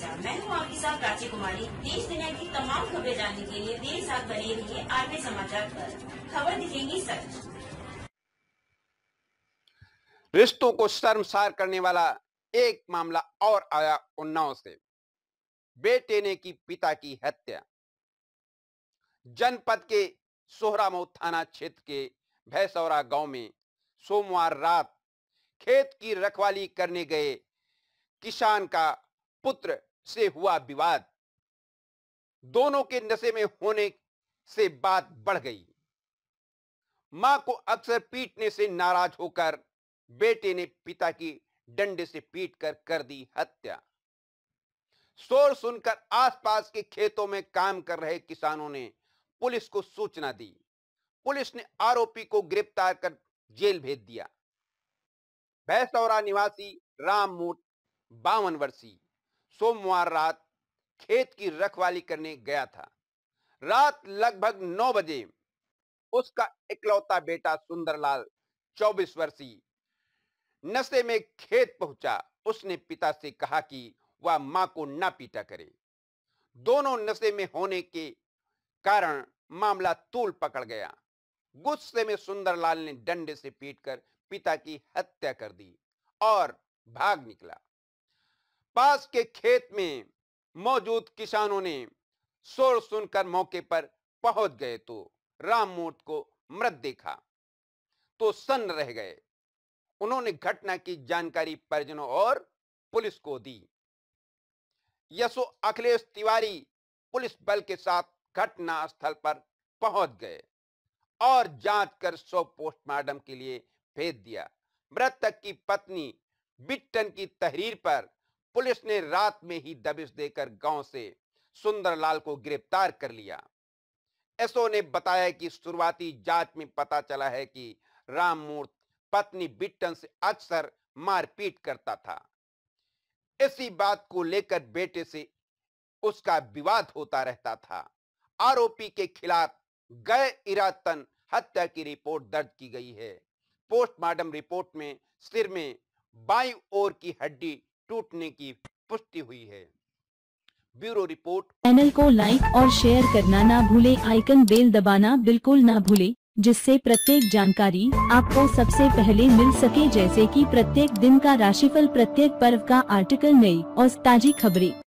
समाचार मैं हूँ आपके साथ प्राची कुमारी देश दुनिया की तमाम खबरें जानने के लिए देर साथ बने रहिए आरबी समाचार पर खबर दिखेंगी सच रिश्तों को शर्मसार करने वाला एक मामला और आया उन्नाव से बेटे ने की पिता की हत्या जनपद के सोहरामऊ थाना क्षेत्र के भैसौरा गांव में सोमवार रात खेत की रखवाली करने गए किसान का पुत्र से हुआ विवाद दोनों के नशे में होने से बात बढ़ गई मां को अक्सर पीटने से नाराज होकर बेटे ने पिता की डंडे से पीटकर कर दी हत्या शोर सुनकर आसपास के खेतों में काम कर रहे किसानों ने पुलिस को सूचना दी पुलिस ने आरोपी को गिरफ्तार कर जेल भेज दिया भैसौरा निवासी राम मूर्त बावन वर्षीय सोमवार रात खेत की रखवाली करने गया था रात लगभग नौ बजे उसका इकलौता बेटा सुंदरलाल चौबीस वर्षीय नशे में खेत पहुंचा उसने पिता से कहा कि वह मां को ना पीटा करे दोनों नशे में होने के कारण मामला तूल पकड़ गया गुस्से में सुंदरलाल ने डंडे से पीटकर पिता की हत्या कर दी और भाग निकला पास के खेत में मौजूद किसानों ने शोर सुनकर मौके पर पहुंच गए तो राममूर्त को मृत देखा तो सन्न रह गए उन्होंने घटना की जानकारी परिजनों और पुलिस को दी यशो अखिलेश तिवारी पुलिस बल के साथ घटना स्थल पर पहुंच गए और जांच कर शव पोस्टमार्टम के लिए भेज दिया मृतक की पत्नी बिट्टन की तहरीर पर पुलिस ने रात में ही दबिश देकर गांव से सुंदरलाल को गिरफ्तार कर लिया एसओ ने बताया कि शुरुआती जांच में पता चला है कि राममूर्त पत्नी बिट्टन से अक्सर मारपीट करता था इसी बात को लेकर बेटे से उसका विवाद होता रहता था आरोपी के खिलाफ गैर इरादतन हत्या की रिपोर्ट दर्ज की गई है पोस्टमार्टम रिपोर्ट में सिर में बाई ओर की हड्डी टूटने की पुष्टि हुई है ब्यूरो रिपोर्ट चैनल को लाइक और शेयर करना ना भूले आइकन बेल दबाना बिल्कुल ना भूले जिससे प्रत्येक जानकारी आपको सबसे पहले मिल सके जैसे कि प्रत्येक दिन का राशिफल प्रत्येक पर्व का आर्टिकल नई और ताजी खबरें